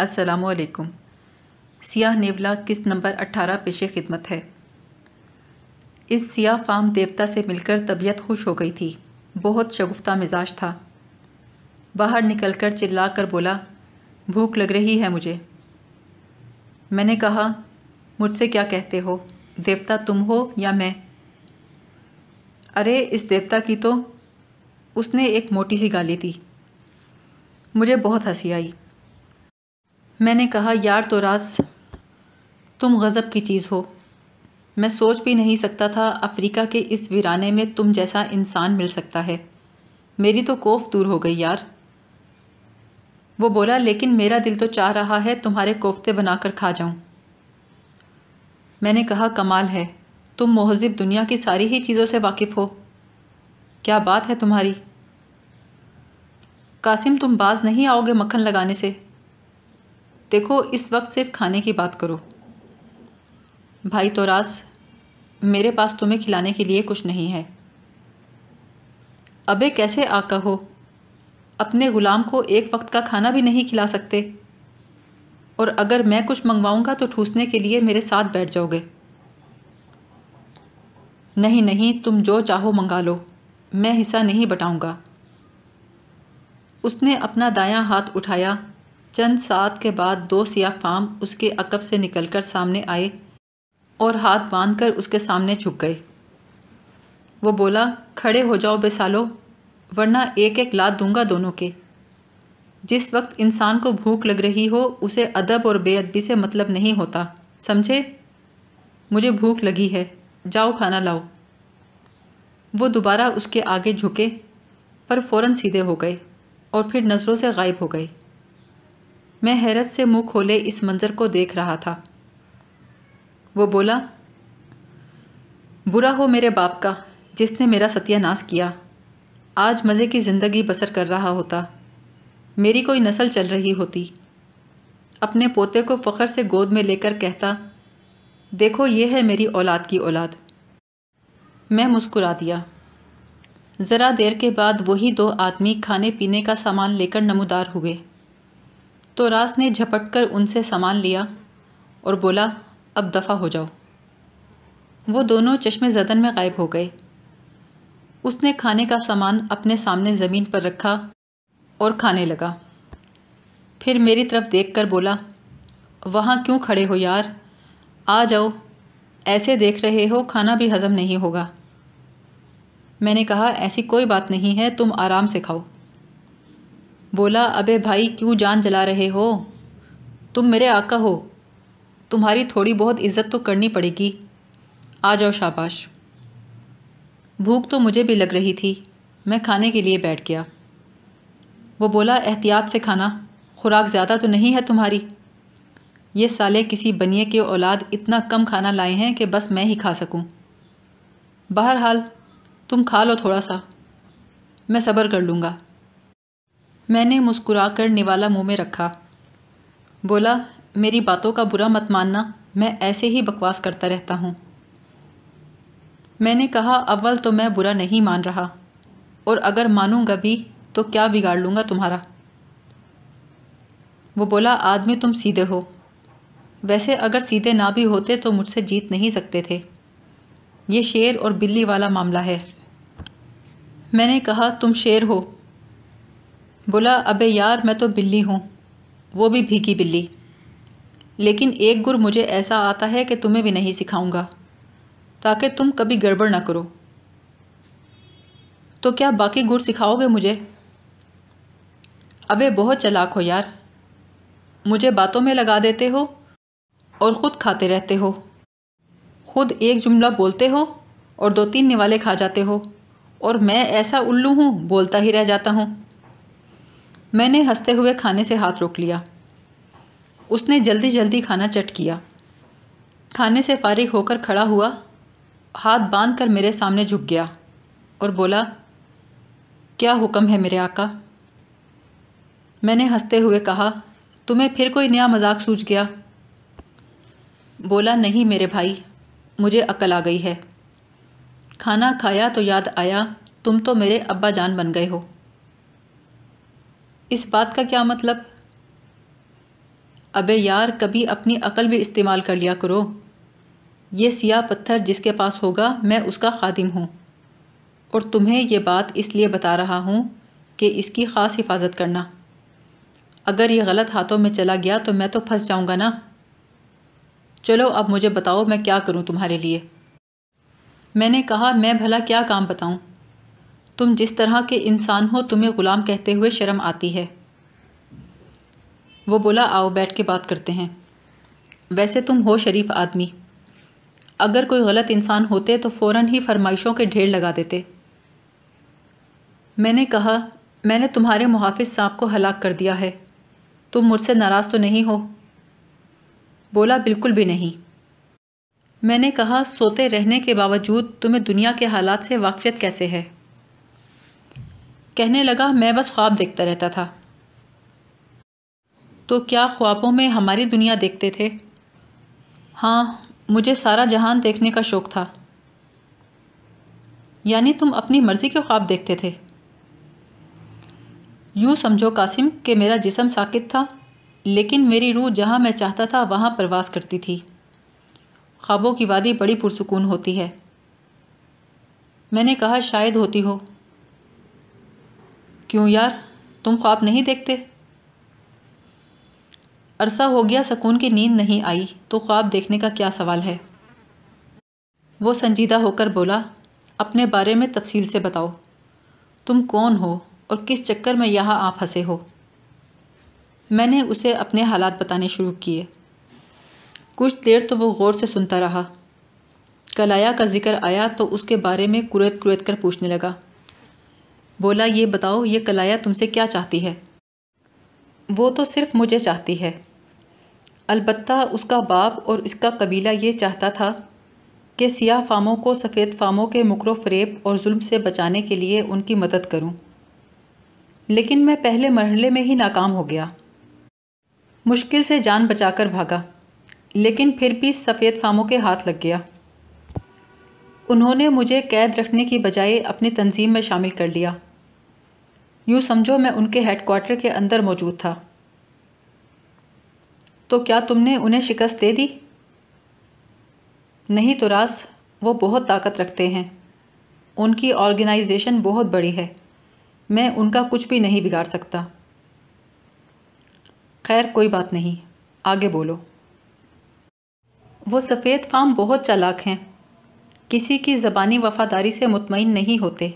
असलकुम सियाह नेवला किस्त नंबर 18 पेशे खिदमत है इस सियाह फार्म देवता से मिलकर तबीयत खुश हो गई थी बहुत शगुफ्ता मिजाज था बाहर निकलकर चिल्ला कर बोला भूख लग रही है मुझे मैंने कहा मुझसे क्या कहते हो देवता तुम हो या मैं अरे इस देवता की तो उसने एक मोटी सी गाली दी मुझे बहुत हंसी आई मैंने कहा यार तो रास तुम गज़ब की चीज़ हो मैं सोच भी नहीं सकता था अफ्रीका के इस वीराने में तुम जैसा इंसान मिल सकता है मेरी तो कोफ दूर हो गई यार वो बोला लेकिन मेरा दिल तो चाह रहा है तुम्हारे कोफ्ते बनाकर खा जाऊं। मैंने कहा कमाल है तुम महजिब दुनिया की सारी ही चीज़ों से वाकिफ़ हो क्या बात है तुम्हारी कासिम तुम बाज नहीं आओगे मक्खन लगाने से देखो इस वक्त सिर्फ खाने की बात करो भाई तो रास मेरे पास तुम्हें खिलाने के लिए कुछ नहीं है अबे कैसे आका हो अपने ग़ुलाम को एक वक्त का खाना भी नहीं खिला सकते और अगर मैं कुछ मंगवाऊंगा तो ठूसने के लिए मेरे साथ बैठ जाओगे नहीं नहीं तुम जो चाहो मंगा लो मैं हिस्सा नहीं बटाऊंगा उसने अपना दायां हाथ उठाया चंद सात के बाद दो सियाह फाम उसके अकब से निकलकर सामने आए और हाथ बांधकर उसके सामने झुक गए वो बोला खड़े हो जाओ बेसालो वरना एक एक लात दूंगा दोनों के जिस वक्त इंसान को भूख लग रही हो उसे अदब और बेअदबी से मतलब नहीं होता समझे मुझे भूख लगी है जाओ खाना लाओ वो दोबारा उसके आगे झुके पर फौरन सीधे हो गए और फिर नज़रों से गायब हो गए मैं हैरत से मुंह खोले इस मंज़र को देख रहा था वो बोला बुरा हो मेरे बाप का जिसने मेरा सत्यानाश किया आज मज़े की ज़िंदगी बसर कर रहा होता मेरी कोई नस्ल चल रही होती अपने पोते को फ़खर से गोद में लेकर कहता देखो ये है मेरी औलाद की औलाद मैं मुस्कुरा दिया ज़रा देर के बाद वही दो आदमी खाने पीने का सामान लेकर नमोदार हुए तो रास ने झपट कर उनसे सामान लिया और बोला अब दफ़ा हो जाओ वो दोनों चश्मे जदन में गायब हो गए उसने खाने का सामान अपने सामने ज़मीन पर रखा और खाने लगा फिर मेरी तरफ़ देख कर बोला वहाँ क्यों खड़े हो यार आ जाओ ऐसे देख रहे हो खाना भी हज़म नहीं होगा मैंने कहा ऐसी कोई बात नहीं है तुम आराम से खाओ बोला अबे भाई क्यों जान जला रहे हो तुम मेरे आका हो तुम्हारी थोड़ी बहुत इज्जत तो करनी पड़ेगी आ जाओ शाबाश भूख तो मुझे भी लग रही थी मैं खाने के लिए बैठ गया वो बोला एहतियात से खाना खुराक ज़्यादा तो नहीं है तुम्हारी ये साले किसी बनिए के औलाद इतना कम खाना लाए हैं कि बस मैं ही खा सकूं। बहरहाल तुम खा लो थोड़ा सा मैं सब्र कर लूँगा मैंने मुस्कुरा कर निवाला मुंह में रखा बोला मेरी बातों का बुरा मत मानना मैं ऐसे ही बकवास करता रहता हूँ मैंने कहा अव्वल तो मैं बुरा नहीं मान रहा और अगर मानूंगा भी तो क्या बिगाड़ लूँगा तुम्हारा वो बोला आदमी तुम सीधे हो वैसे अगर सीधे ना भी होते तो मुझसे जीत नहीं सकते थे ये शेर और बिल्ली वाला मामला है मैंने कहा तुम शेर हो बोला अबे यार मैं तो बिल्ली हूँ वो भी भीगी बिल्ली लेकिन एक गुर मुझे ऐसा आता है कि तुम्हें भी नहीं सिखाऊंगा ताकि तुम कभी गड़बड़ ना करो तो क्या बाकी गुर सिखाओगे मुझे अबे बहुत चलाक हो यार मुझे बातों में लगा देते हो और ख़ुद खाते रहते हो खुद एक जुमला बोलते हो और दो तीन निवाले खा जाते हो और मैं ऐसा उल्लू हूँ बोलता ही रह जाता हूँ मैंने हंसते हुए खाने से हाथ रोक लिया उसने जल्दी जल्दी खाना चट किया खाने से फारिग होकर खड़ा हुआ हाथ बांध कर मेरे सामने झुक गया और बोला क्या हुक्म है मेरे आका मैंने हंसते हुए कहा तुम्हें फिर कोई नया मजाक सूझ गया बोला नहीं मेरे भाई मुझे अकल आ गई है खाना खाया तो याद आया तुम तो मेरे अब्बा जान बन गए हो इस बात का क्या मतलब अबे यार कभी अपनी अकल भी इस्तेमाल कर लिया करो ये सिया पत्थर जिसके पास होगा मैं उसका खादिम हूँ और तुम्हें यह बात इसलिए बता रहा हूँ कि इसकी ख़ास हिफाजत करना अगर ये गलत हाथों में चला गया तो मैं तो फंस जाऊँगा ना चलो अब मुझे बताओ मैं क्या करूँ तुम्हारे लिए मैंने कहा मैं भला क्या काम बताऊँ तुम जिस तरह के इंसान हो तुम्हें ग़ुलाम कहते हुए शर्म आती है वो बोला आओ बैठ के बात करते हैं वैसे तुम हो शरीफ आदमी अगर कोई गलत इंसान होते तो फ़ौर ही फरमाइशों के ढेर लगा देते मैंने कहा मैंने तुम्हारे मुहाफ़ साहब को हलाक कर दिया है तुम मुझसे नाराज़ तो नहीं हो बोला बिल्कुल भी नहीं मैंने कहा सोते रहने के बावजूद तुम्हें दुनिया के हालात से वाकफियत कैसे है कहने लगा मैं बस ख्वाब देखता रहता था तो क्या ख्वाबों में हमारी दुनिया देखते थे हाँ मुझे सारा जहान देखने का शौक़ था यानी तुम अपनी मर्ज़ी के ख्वाब देखते थे यूँ समझो कासिम कि मेरा जिसम साकित था लेकिन मेरी रूह जहाँ मैं चाहता था वहाँ प्रवास करती थी ख्वाबों की वादी बड़ी पुरसकून होती है मैंने कहा शायद होती हो क्यों यार तुम ख्वाब नहीं देखते अरसा हो गया सकून की नींद नहीं आई तो ख्वाब देखने का क्या सवाल है वो संजीदा होकर बोला अपने बारे में तफसील से बताओ तुम कौन हो और किस चक्कर में यहाँ आप फंसे हो मैंने उसे अपने हालात बताने शुरू किए कुछ देर तो वो गौर से सुनता रहा कलाया का जिक्र आया तो उसके बारे में कुरेद कुरेद कर पूछने लगा बोला ये बताओ ये कलाया तुमसे क्या चाहती है वो तो सिर्फ मुझे चाहती है अलबत् उसका बाप और इसका कबीला ये चाहता था कि सियाह फामों को सफ़ेद फामों के मकर फरेब और जुल्म से बचाने के लिए उनकी मदद करूं। लेकिन मैं पहले मरहले में ही नाकाम हो गया मुश्किल से जान बचाकर भागा लेकिन फिर भी सफ़ेद फामों के हाथ लग गया उन्होंने मुझे कैद रखने की बजाय अपनी तंजीम में शामिल कर लिया यूँ समझो मैं उनके हेडक्वार्टर के अंदर मौजूद था तो क्या तुमने उन्हें शिकस्त दे दी नहीं तो रास वो बहुत ताकत रखते हैं उनकी ऑर्गेनाइजेशन बहुत बड़ी है मैं उनका कुछ भी नहीं बिगाड़ सकता खैर कोई बात नहीं आगे बोलो वो सफ़ेद फार्म बहुत चालाक हैं किसी की ज़बानी वफ़ादारी से मुतमिन नहीं होते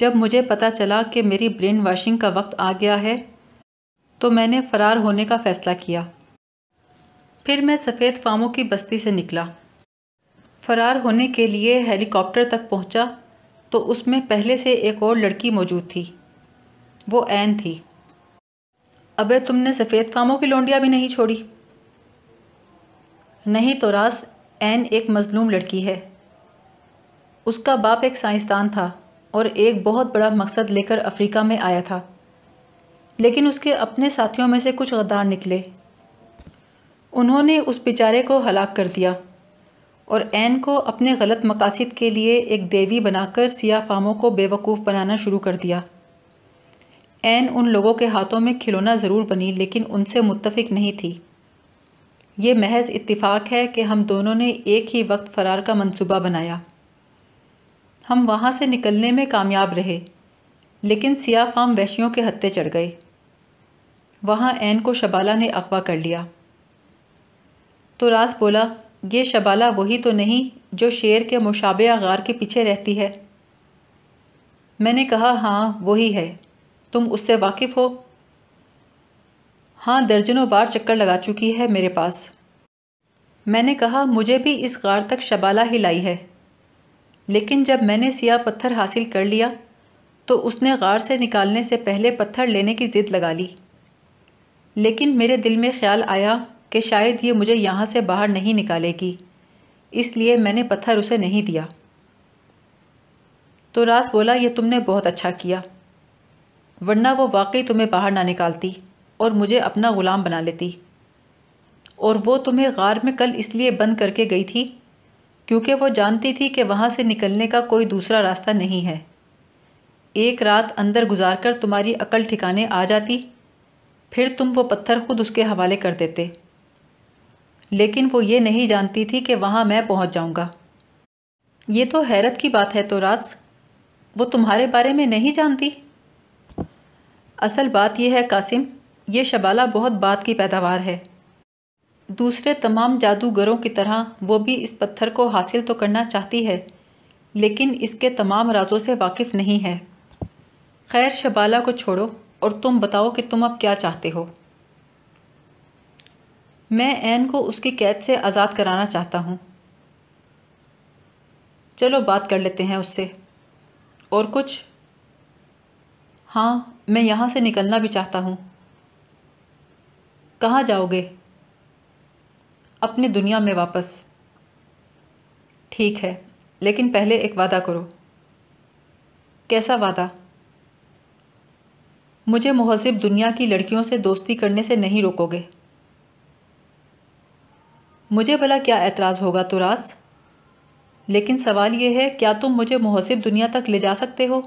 जब मुझे पता चला कि मेरी ब्रेन वॉशिंग का वक्त आ गया है तो मैंने फ़रार होने का फ़ैसला किया फिर मैं सफ़ेद फामों की बस्ती से निकला फ़रार होने के लिए हेलीकॉप्टर तक पहुंचा तो उसमें पहले से एक और लड़की मौजूद थी वो एन थी अबे तुमने सफ़ेद फामों की लोंडियाँ भी नहीं छोड़ी नहीं तो रास एन एक मज़लूम लड़की है उसका बाप एक साइंसदान था और एक बहुत बड़ा मकसद लेकर अफ्रीका में आया था लेकिन उसके अपने साथियों में से कुछ गद्दार निकले उन्होंने उस बेचारे को हलाक कर दिया और एन को अपने गलत मकासद के लिए एक देवी बनाकर सिया फामों को बेवकूफ़ बनाना शुरू कर दिया एन उन लोगों के हाथों में खिलौना ज़रूर बनी लेकिन उनसे मुतफिक नहीं थी ये महज इतफ़ाक़ है कि हम दोनों ने एक ही वक्त फ़रार का मंसूबा बनाया हम वहाँ से निकलने में कामयाब रहे लेकिन सिया फाम वैशियों के हत्ते चढ़ गए वहाँ एन को शबाला ने अगवा कर लिया तो राज बोला ये शबाला वही तो नहीं जो शेर के मुशाबे गार के पीछे रहती है मैंने कहा हाँ वही है तुम उससे वाकिफ़ हो हाँ दर्जनों बार चक्कर लगा चुकी है मेरे पास मैंने कहा मुझे भी इस गार तक शबाला ही लाई है लेकिन जब मैंने सिया पत्थर हासिल कर लिया तो उसने गार से निकालने से पहले पत्थर लेने की ज़िद लगा ली लेकिन मेरे दिल में ख्याल आया कि शायद ये मुझे यहाँ से बाहर नहीं निकालेगी इसलिए मैंने पत्थर उसे नहीं दिया तो रास बोला यह तुमने बहुत अच्छा किया वरना वो वाकई तुम्हें बाहर ना निकालती और मुझे अपना ग़ुलाम बना लेती और वो तुम्हें गार में कल इसलिए बंद करके गई थी क्योंकि वो जानती थी कि वहाँ से निकलने का कोई दूसरा रास्ता नहीं है एक रात अंदर गुजार कर तुम्हारी अकल ठिकाने आ जाती फिर तुम वो पत्थर खुद उसके हवाले कर देते लेकिन वो ये नहीं जानती थी कि वहाँ मैं पहुँच जाऊँगा ये तो हैरत की बात है तो रास वो तुम्हारे बारे में नहीं जानती असल बात यह है कासिम ये शबाला बहुत बात की पैदावार है दूसरे तमाम जादूगरों की तरह वो भी इस पत्थर को हासिल तो करना चाहती है लेकिन इसके तमाम राजों से वाकिफ़ नहीं है खैर शबाला को छोड़ो और तुम बताओ कि तुम अब क्या चाहते हो मैं एन को उसकी कैद से आज़ाद कराना चाहता हूँ चलो बात कर लेते हैं उससे और कुछ हाँ मैं यहाँ से निकलना भी चाहता हूँ कहाँ जाओगे अपनी दुनिया में वापस ठीक है लेकिन पहले एक वादा करो कैसा वादा मुझे महसिब दुनिया की लड़कियों से दोस्ती करने से नहीं रोकोगे मुझे भला क्या ऐतराज होगा तो रास लेकिन सवाल यह है क्या तुम मुझे महसिब दुनिया तक ले जा सकते हो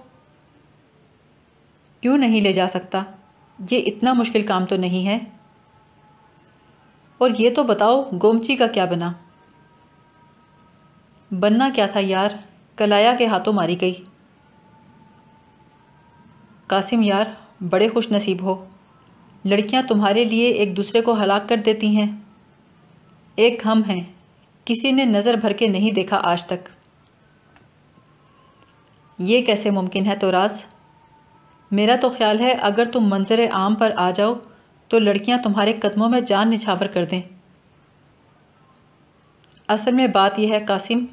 क्यों नहीं ले जा सकता ये इतना मुश्किल काम तो नहीं है और ये तो बताओ गोमची का क्या बना बनना क्या था यार कलाया के हाथों मारी गई कासिम यार बड़े खुश नसीब हो लड़कियां तुम्हारे लिए एक दूसरे को हलाक कर देती हैं एक हम हैं किसी ने नज़र भर के नहीं देखा आज तक ये कैसे मुमकिन है तो रास मेरा तो ख्याल है अगर तुम मंजर आम पर आ जाओ तो लड़कियां तुम्हारे कदमों में जान निछावर कर दें असल में बात यह है कासिम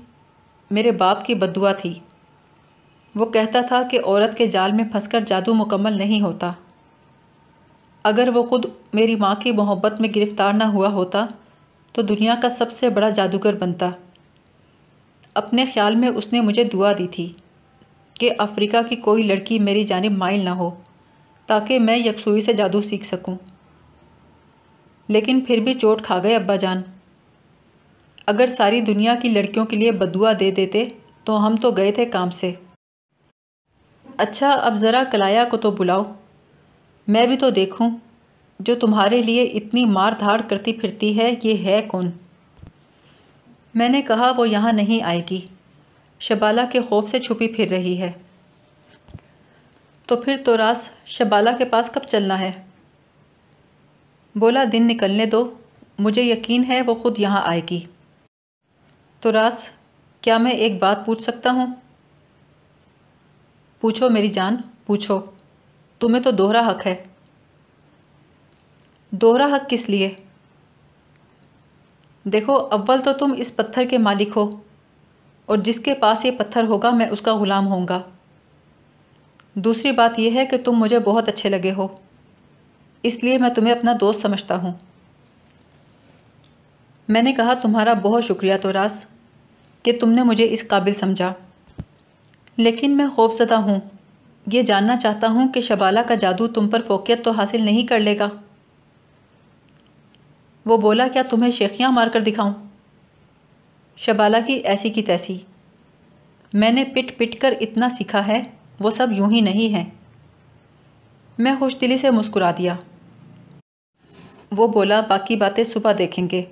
मेरे बाप की बदुआ थी वो कहता था कि औरत के जाल में फंसकर जादू मुकम्मल नहीं होता अगर वो खुद मेरी माँ की मोहब्बत में गिरफ़्तार ना हुआ होता तो दुनिया का सबसे बड़ा जादूगर बनता अपने ख्याल में उसने मुझे दुआ दी थी कि अफ्रीका की कोई लड़की मेरी जानब माइल ना हो ताकि मैं यकसुई से जादू सीख सकूं। लेकिन फिर भी चोट खा गए अब्बा जान अगर सारी दुनिया की लड़कियों के लिए बदुआ दे देते तो हम तो गए थे काम से अच्छा अब ज़रा कलाया को तो बुलाओ मैं भी तो देखूं जो तुम्हारे लिए इतनी मार धाड़ करती फिरती है ये है कौन मैंने कहा वो यहाँ नहीं आएगी शबाला के खौफ से छुपी फिर रही है तो फिर तो रास शबाला के पास कब चलना है बोला दिन निकलने दो मुझे यकीन है वो ख़ुद यहाँ आएगी तो रास क्या मैं एक बात पूछ सकता हूँ पूछो मेरी जान पूछो तुम्हें तो दोहरा हक है दोहरा हक किस लिए देखो अव्वल तो तुम इस पत्थर के मालिक हो और जिसके पास ये पत्थर होगा मैं उसका ग़ुलाम होऊंगा दूसरी बात यह है कि तुम मुझे बहुत अच्छे लगे हो इसलिए मैं तुम्हें अपना दोस्त समझता हूँ मैंने कहा तुम्हारा बहुत शुक्रिया तो रास कि तुमने मुझे इस काबिल समझा लेकिन मैं खौफजदा हूँ ये जानना चाहता हूँ कि शबाला का जादू तुम पर फोकियत तो हासिल नहीं कर लेगा वो बोला क्या तुम्हें शेखियाँ मार कर दिखाऊँ शबाला की ऐसी की तैसी मैंने पिट पिट कर इतना सीखा है वो सब यूं ही नहीं है मैं खुश दिली से मुस्कुरा दिया वो बोला बाकी बातें सुबह देखेंगे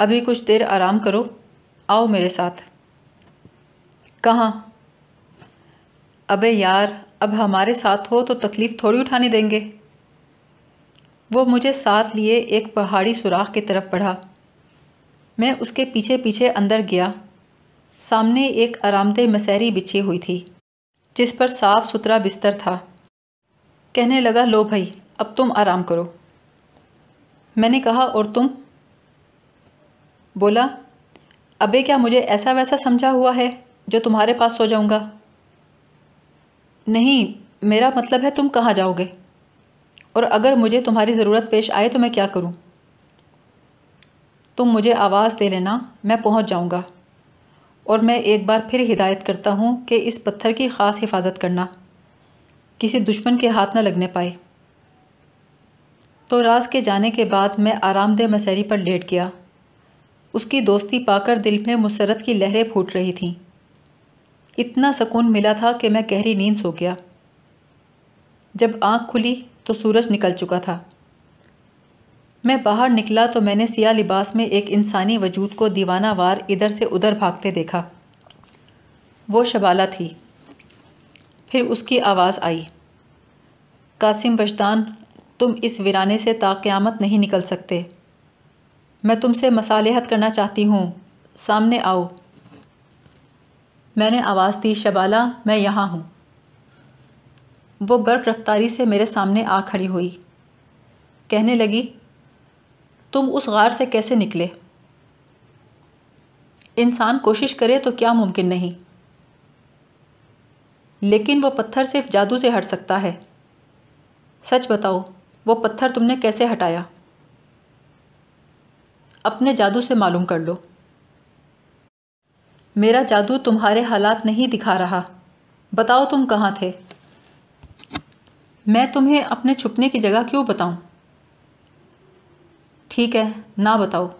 अभी कुछ देर आराम करो आओ मेरे साथ कहाँ अबे यार अब हमारे साथ हो तो तकलीफ़ थोड़ी उठाने देंगे वो मुझे साथ लिए एक पहाड़ी सुराख की तरफ बढ़ा मैं उसके पीछे पीछे अंदर गया सामने एक आरामदेह मसहरी बिछी हुई थी जिस पर साफ़ सुथरा बिस्तर था कहने लगा लो भाई अब तुम आराम करो मैंने कहा और तुम बोला अबे क्या मुझे ऐसा वैसा समझा हुआ है जो तुम्हारे पास सो जाऊंगा नहीं मेरा मतलब है तुम कहाँ जाओगे और अगर मुझे तुम्हारी ज़रूरत पेश आए तो मैं क्या करूँ तुम मुझे आवाज़ दे लेना मैं पहुँच जाऊँगा और मैं एक बार फिर हिदायत करता हूँ कि इस पत्थर की ख़ास हिफाजत करना किसी दुश्मन के हाथ न लगने पाए तो राज के जाने के बाद मैं आरामदेह मसहरी पर लेट गया उसकी दोस्ती पाकर दिल में मुसरत की लहरें फूट रही थीं इतना सुकून मिला था कि मैं गहरी नींद सो गया जब आँख खुली तो सूरज निकल चुका था मैं बाहर निकला तो मैंने सिया लिबास में एक इंसानी वजूद को दीवानावार इधर से उधर भागते देखा वो शबाला थी फिर उसकी आवाज़ आई कासिम वजदान तुम इस वीराने से ताक़्यामत नहीं निकल सकते मैं तुमसे मसालेहत करना चाहती हूँ सामने आओ मैंने आवाज़ दी शबाला मैं यहाँ हूँ वो बर्क रफ्तारी से मेरे सामने आ खड़ी हुई कहने लगी तुम उस गार से कैसे निकले इंसान कोशिश करे तो क्या मुमकिन नहीं लेकिन वो पत्थर सिर्फ जादू से हट सकता है सच बताओ वो पत्थर तुमने कैसे हटाया अपने जादू से मालूम कर लो मेरा जादू तुम्हारे हालात नहीं दिखा रहा बताओ तुम कहाँ थे मैं तुम्हें अपने छुपने की जगह क्यों बताऊं? ठीक है ना बताओ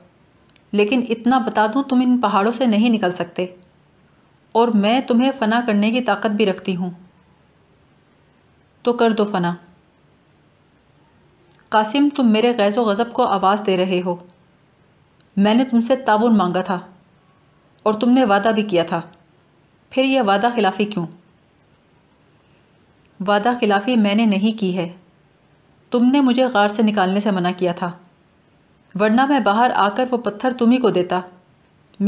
लेकिन इतना बता दूं तुम इन पहाड़ों से नहीं निकल सकते और मैं तुम्हें फ़ना करने की ताकत भी रखती हूं तो कर दो फ़ना कासिम तुम मेरे गैज़ गज़ब को आवाज़ दे रहे हो मैंने तुमसे ताउन मांगा था और तुमने वादा भी किया था फिर यह वादा खिलाफ़ी क्यों वादा खिलाफ़ी मैंने नहीं की है तुमने मुझे गार से निकालने से मना किया था वरना मैं बाहर आकर वो पत्थर तुम्ही को देता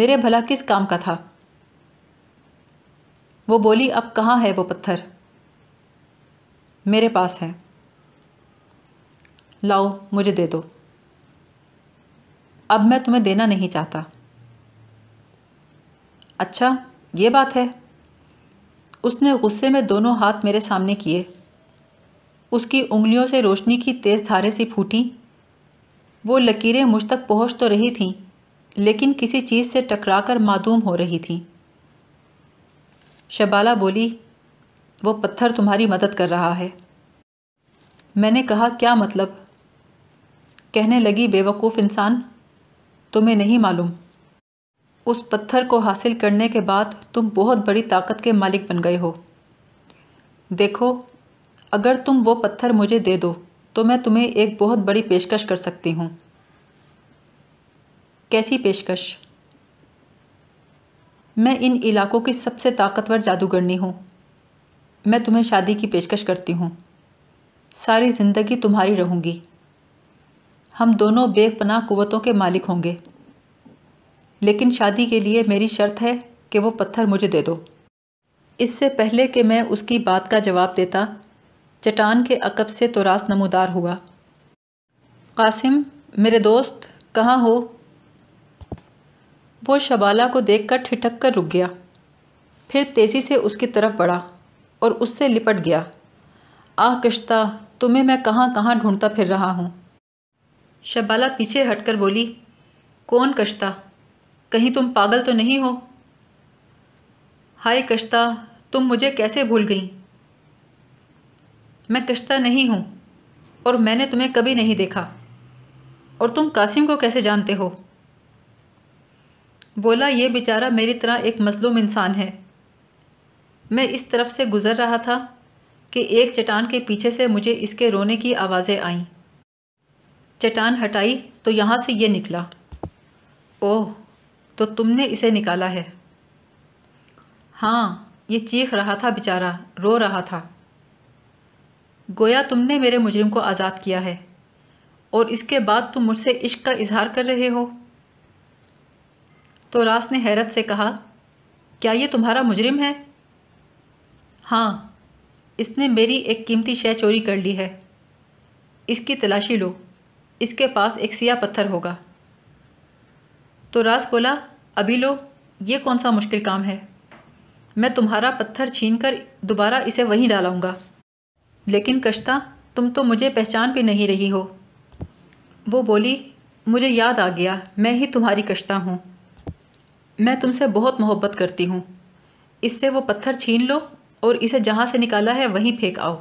मेरे भला किस काम का था वो बोली अब कहाँ है वो पत्थर मेरे पास है लाओ मुझे दे दो अब मैं तुम्हें देना नहीं चाहता अच्छा ये बात है उसने गुस्से में दोनों हाथ मेरे सामने किए उसकी उंगलियों से रोशनी की तेज़ धारे सी फूटी वो लकीरें मुझ तक पहुंच तो रही थीं लेकिन किसी चीज़ से टकराकर मादूम हो रही थीं शबाला बोली वो पत्थर तुम्हारी मदद कर रहा है मैंने कहा क्या मतलब कहने लगी बेवकूफ़ इंसान तुम्हें नहीं मालूम उस पत्थर को हासिल करने के बाद तुम बहुत बड़ी ताकत के मालिक बन गए हो देखो अगर तुम वो पत्थर मुझे दे दो तो मैं तुम्हें एक बहुत बड़ी पेशकश कर सकती हूँ कैसी पेशकश मैं इन इलाकों की सबसे ताकतवर जादूगरनी हूँ मैं तुम्हें शादी की पेशकश करती हूँ सारी ज़िंदगी तुम्हारी रहूँगी हम दोनों बेपनाह कुवतों के मालिक होंगे लेकिन शादी के लिए मेरी शर्त है कि वो पत्थर मुझे दे दो इससे पहले कि मैं उसकी बात का जवाब देता चटान के अकब से तो रास नमोदार हुआ कासिम मेरे दोस्त कहाँ हो वो शबाला को देखकर ठिठक कर रुक गया फिर तेज़ी से उसकी तरफ बढ़ा और उससे लिपट गया आह कश्ता तुम्हें मैं कहाँ कहाँ ढूंढता फिर रहा हूँ शबाला पीछे हटकर बोली कौन कश्ता कहीं तुम पागल तो नहीं हो हाय कश्ता तुम मुझे कैसे भूल गई मैं कश्ता नहीं हूँ और मैंने तुम्हें कभी नहीं देखा और तुम कासिम को कैसे जानते हो बोला ये बेचारा मेरी तरह एक मजलूम इंसान है मैं इस तरफ से गुज़र रहा था कि एक चट्टान के पीछे से मुझे इसके रोने की आवाज़ें आईं चट्टान हटाई तो यहाँ से ये निकला ओह तो तुमने इसे निकाला है हाँ ये चीख रहा था बेचारा रो रहा था गोया तुमने मेरे मुजरिम को आज़ाद किया है और इसके बाद तुम मुझसे इश्क का इजहार कर रहे हो तो रास ने हैरत से कहा क्या ये तुम्हारा मुजरिम है हाँ इसने मेरी एक कीमती शय चोरी कर ली है इसकी तलाशी लो इसके पास एक सिया पत्थर होगा तो रास बोला अभी लो ये कौन सा मुश्किल काम है मैं तुम्हारा पत्थर छीन कर दोबारा इसे वहीं डालाऊंगा लेकिन कश्ता तुम तो मुझे पहचान भी नहीं रही हो वो बोली मुझे याद आ गया मैं ही तुम्हारी कश्ता हूँ मैं तुमसे बहुत मोहब्बत करती हूँ इससे वो पत्थर छीन लो और इसे जहाँ से निकाला है वहीं फेंक आओ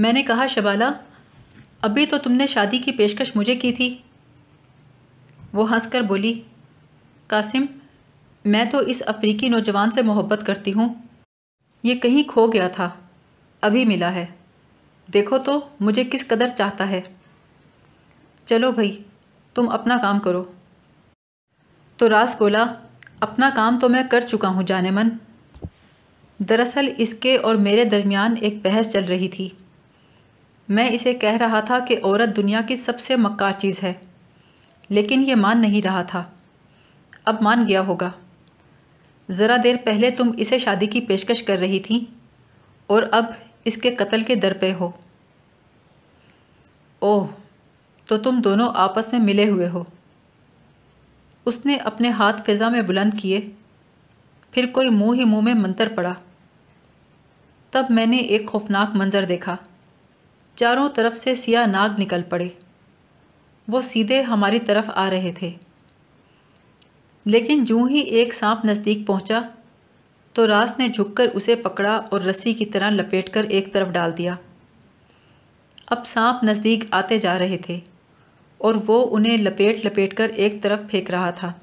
मैंने कहा शबाला अभी तो तुमने शादी की पेशकश मुझे की थी वो हंसकर बोली कासिम मैं तो इस अफ्रीकी नौजवान से मोहब्बत करती हूँ ये कहीं खो गया था अभी मिला है देखो तो मुझे किस कदर चाहता है चलो भाई तुम अपना काम करो तो रास बोला अपना काम तो मैं कर चुका हूँ जाने मन दरअसल इसके और मेरे दरमियान एक बहस चल रही थी मैं इसे कह रहा था कि औरत दुनिया की सबसे मक्कार चीज़ है लेकिन ये मान नहीं रहा था अब मान गया होगा ज़रा देर पहले तुम इसे शादी की पेशकश कर रही थी और अब इसके कत्ल के दर पे हो ओह तो तुम दोनों आपस में मिले हुए हो उसने अपने हाथ फिज़ा में बुलंद किए फिर कोई मुंह ही मुंह में मंतर पड़ा तब मैंने एक खौफनाक मंज़र देखा चारों तरफ से सिया नाग निकल पड़े वो सीधे हमारी तरफ आ रहे थे लेकिन जूं ही एक सांप नज़दीक पहुंचा, तो रास ने झुककर उसे पकड़ा और रस्सी की तरह लपेटकर एक तरफ डाल दिया अब सांप नज़दीक आते जा रहे थे और वो उन्हें लपेट लपेट कर एक तरफ फेंक रहा था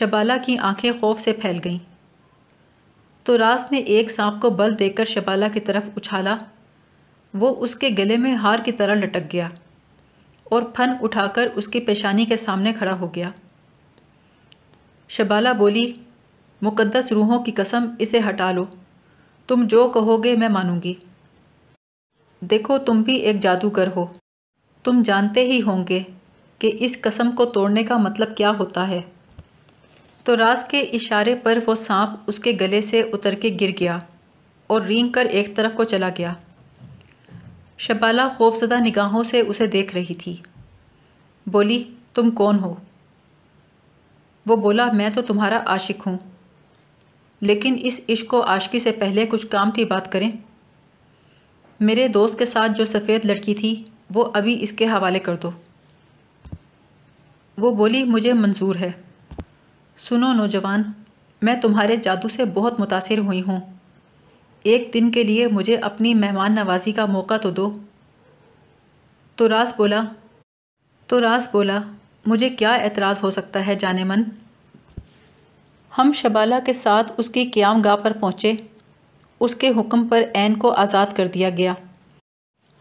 शबाला की आंखें खौफ से फैल गईं तो रास ने एक सांप को बल देकर शबाला की तरफ उछाला वो उसके गले में हार की तरह लटक गया और फन उठाकर उसकी पेशानी के सामने खड़ा हो गया शबाला बोली मुकद्दस रूहों की कसम इसे हटा लो तुम जो कहोगे मैं मानूंगी देखो तुम भी एक जादूगर हो तुम जानते ही होंगे कि इस कसम को तोड़ने का मतलब क्या होता है तो रास के इशारे पर वो सांप उसके गले से उतर के गिर गया और रींग कर एक तरफ को चला गया शबाला खौफजदा निगाहों से उसे देख रही थी बोली तुम कौन हो वो बोला मैं तो तुम्हारा आशिक हूँ लेकिन इस इश्क को आशिकी से पहले कुछ काम की बात करें मेरे दोस्त के साथ जो सफ़ेद लड़की थी वो अभी इसके हवाले कर दो वो बोली मुझे मंजूर है सुनो नौजवान मैं तुम्हारे जादू से बहुत मुतासर हुई हूँ एक दिन के लिए मुझे अपनी मेहमान नवाजी का मौका तो दो तो रास बोला तो रास बोला मुझे क्या एतराज़ हो सकता है जाने मन हम शबाला के साथ उसकी क्याम गाह पर पहुँचे उसके हुक्म पर ऐन को आज़ाद कर दिया गया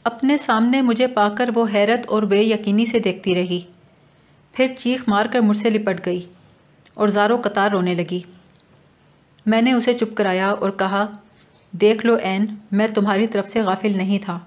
अपने सामने मुझे पाकर वो हैरत और बेयकीनी से देखती रही फिर चीख मार कर मुझसे लिपट गई और ज़ारो कतार रोने लगी मैंने उसे चुप कराया और कहा देख लो एन मैं तुम्हारी तरफ से गाफिल नहीं था